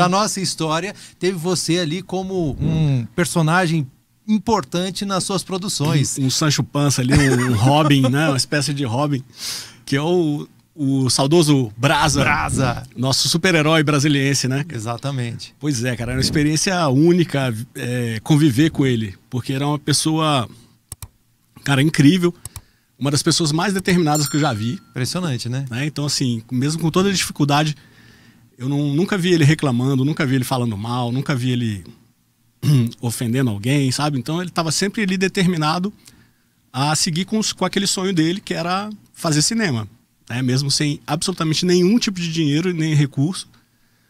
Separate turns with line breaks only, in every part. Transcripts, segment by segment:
da nossa história, teve você ali como um hum. personagem importante nas suas produções. Um, um Sancho Panza ali, um, um Robin, né? Uma espécie de Robin, que é o, o saudoso braza Nosso super-herói brasiliense, né? Exatamente. Pois é, cara, era uma experiência única é, conviver com ele, porque era uma pessoa, cara, incrível. Uma das pessoas mais determinadas que eu já vi. Impressionante, né? né? Então, assim, mesmo com toda a dificuldade, eu não, nunca vi ele reclamando, nunca vi ele falando mal, nunca vi ele ofendendo alguém, sabe? Então ele estava sempre ali determinado a seguir com, os, com aquele sonho dele, que era fazer cinema. Né? Mesmo sem absolutamente nenhum tipo de dinheiro nem recurso.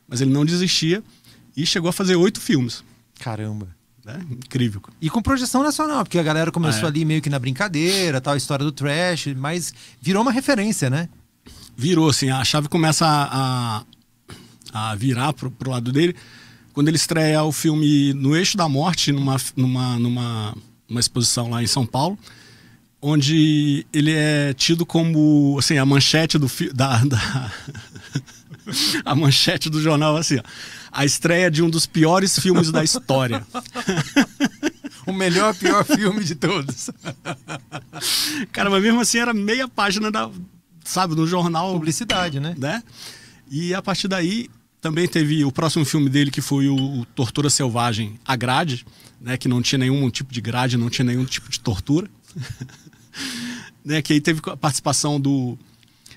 Mas ele não desistia e chegou a fazer oito filmes. Caramba. Né? Incrível. E com projeção nacional, porque a galera começou ah, é. ali meio que na brincadeira, tal, a história do trash, mas virou uma referência, né? Virou, assim. A chave começa a a virar pro, pro lado dele, quando ele estreia o filme No Eixo da Morte, numa, numa, numa uma exposição lá em São Paulo, onde ele é tido como assim, a manchete do da, da a manchete do jornal assim, ó, a estreia de um dos piores filmes da história. o melhor pior filme de todos. Cara, mas mesmo assim era meia página da sabe, no jornal publicidade, né? Né? E a partir daí também teve o próximo filme dele, que foi o Tortura Selvagem, A Grade, né, que não tinha nenhum tipo de grade, não tinha nenhum tipo de tortura. né, que aí teve a participação do,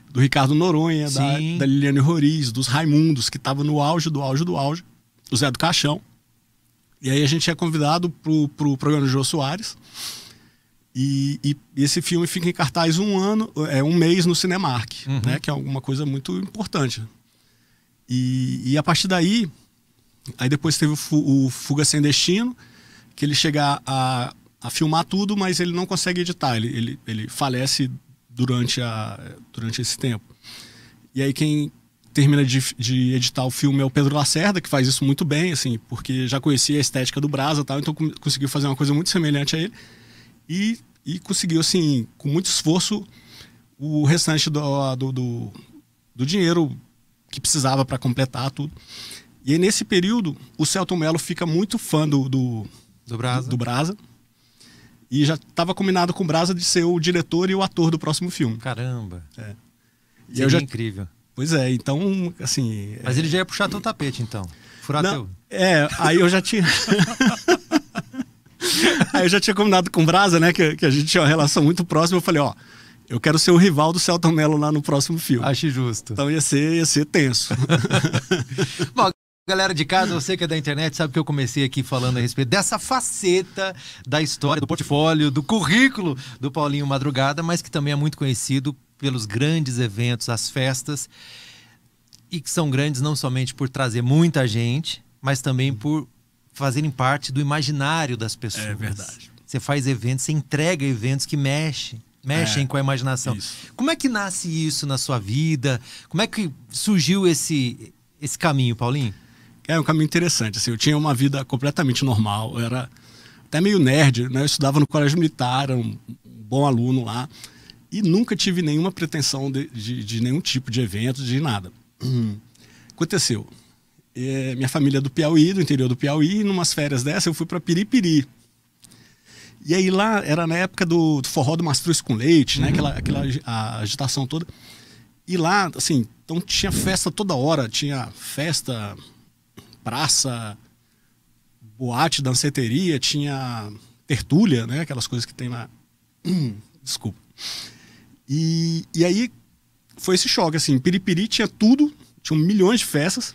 do Ricardo Noronha, da, da, Liliane Roriz, dos Raimundos, que estava no auge do auge do auge, do Zé do Caixão. E aí a gente é convidado para pro programa do Jô Soares. E, e, esse filme fica em cartaz um ano, é um mês no Cinemark, uhum. né? Que é alguma coisa muito importante. E, e a partir daí, aí depois teve o, Fuga Sem Destino, que ele chega a, a filmar tudo, mas ele não consegue editar, ele, ele, ele falece durante, a, durante esse tempo. E aí quem termina de, de, editar o filme é o Pedro Lacerda, que faz isso muito bem, assim, porque já conhecia a estética do Brasa tal, então conseguiu fazer uma coisa muito semelhante a ele. E, e conseguiu, assim, com muito esforço, o restante do, do, do, do dinheiro que precisava para completar tudo. E aí, nesse período, o Celton Mello fica muito fã do, do, do Brasa. Do Brasa e já estava combinado com o Brasa de ser o diretor e o ator do próximo filme. Caramba! É. E eu já... incrível. Pois é, então, assim. Mas é... ele já ia puxar teu tapete, então. Furar Não, teu. É, aí eu já tinha. aí eu já tinha combinado com o Brasa, né? Que, que a gente tinha uma relação muito próxima. Eu falei, ó. Eu quero ser o rival do Celton Mello lá no próximo filme. Acho justo. Então ia ser, ia ser tenso. Bom, Galera de casa, você que é da internet, sabe que eu comecei aqui falando a respeito dessa faceta da história, do portfólio, do currículo do Paulinho Madrugada, mas que também é muito conhecido pelos grandes eventos, as festas, e que são grandes não somente por trazer muita gente, mas também por fazerem parte do imaginário das pessoas. É verdade. Você faz eventos, você entrega eventos que mexem mexem é, com a imaginação. Isso. Como é que nasce isso na sua vida? Como é que surgiu esse, esse caminho, Paulinho? É um caminho interessante. Assim, eu tinha uma vida completamente normal. Eu era até meio nerd, né? Eu estudava no colégio militar, era um bom aluno lá. E nunca tive nenhuma pretensão de, de, de nenhum tipo de evento, de nada. Hum. Aconteceu. É, minha família é do Piauí, do interior do Piauí, e numas férias dessa eu fui para Piripiri, e aí lá era na época do, do forró do Mastruz com Leite, né? Uhum. Aquela, aquela uhum. a agitação toda. E lá, assim, então tinha festa toda hora, tinha festa, praça, boate, danceteria, tinha tertúlia, né? Aquelas coisas que tem lá. desculpa. E, e aí foi esse choque, assim, Piripiri tinha tudo, tinha milhões de festas.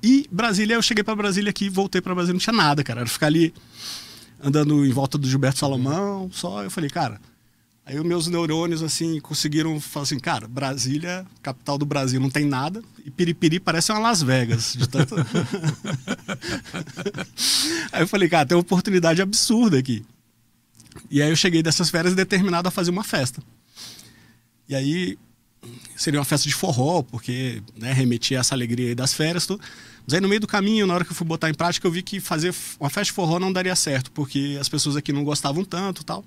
E Brasília, eu cheguei para Brasília aqui, voltei para Brasília, não tinha nada, cara. Era ficar ali andando em volta do Gilberto Salomão, só. Eu falei, cara. Aí os meus neurônios, assim, conseguiram falar assim, cara, Brasília, capital do Brasil, não tem nada. E Piripiri parece uma Las Vegas. Tanto... aí eu falei, cara, tem uma oportunidade absurda aqui. E aí eu cheguei dessas férias determinado a fazer uma festa. E aí seria uma festa de forró, porque né, remetia essa alegria das férias. Tudo. Mas aí no meio do caminho, na hora que eu fui botar em prática, eu vi que fazer uma festa de forró não daria certo, porque as pessoas aqui não gostavam tanto tal.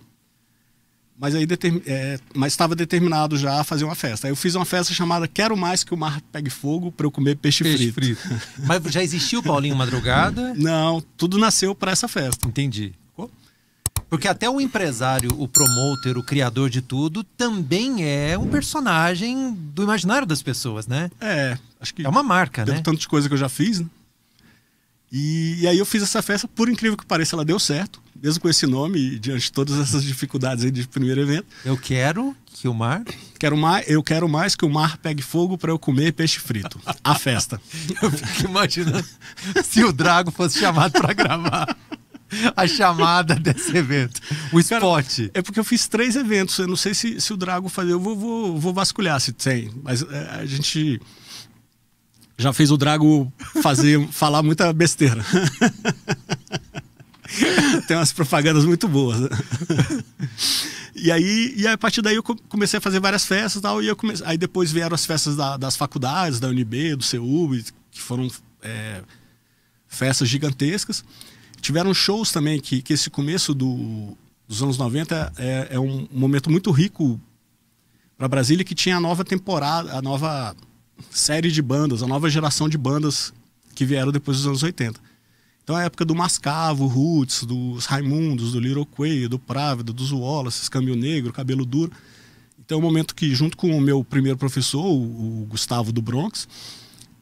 Mas aí é, mas estava determinado já a fazer uma festa. Aí eu fiz uma festa chamada Quero Mais Que o Mar Pegue Fogo para eu comer peixe, peixe frito. frito. mas já existiu o Paulinho Madrugada? Não, tudo nasceu para essa festa. Entendi. Porque até o empresário, o promotor, o criador de tudo, também é um personagem do imaginário das pessoas, né? É, acho que. É uma marca, né? tanto de coisa que eu já fiz, né? E, e, aí eu fiz essa festa, por incrível que pareça, ela deu certo, mesmo com esse nome diante de todas essas dificuldades aí de primeiro evento. Eu quero que o mar. Quero mais, eu quero mais que o mar pegue fogo para eu comer peixe frito. A festa. eu fico imaginando se o Drago fosse chamado para gravar. a chamada desse evento, o spot. Cara, é porque eu fiz três eventos, eu não sei se, se o Drago fazer, eu vou, vou, vou vasculhar se tem, mas é, a gente já fez o Drago fazer, falar muita besteira. tem umas propagandas muito boas. Né? e aí, e a partir daí eu comecei a fazer várias festas tal, e eu comecei, aí depois vieram as festas da, das faculdades, da UNB, do CU, que foram é, festas gigantescas. Tiveram shows também que, que esse começo do, dos anos 90 é, é um momento muito rico para Brasília, que tinha a nova temporada, a nova série de bandas, a nova geração de bandas que vieram depois dos anos 80. Então a época do Mascavo, Roots, dos Raimundos, do Little Quay, do Právida, dos Wallace, Câmbio Negro, Cabelo Duro. Então é um momento que, junto com o meu primeiro professor, o Gustavo do Bronx,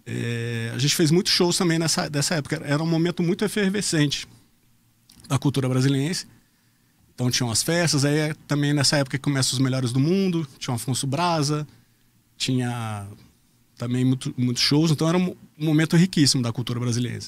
é, a gente fez muitos shows também nessa dessa época. Era um momento muito efervescente da cultura brasileira Então tinham as festas, aí é também nessa época começam começa os melhores do mundo, tinha o Afonso Brasa, tinha também muitos muito shows, então era um momento riquíssimo da cultura brasileira.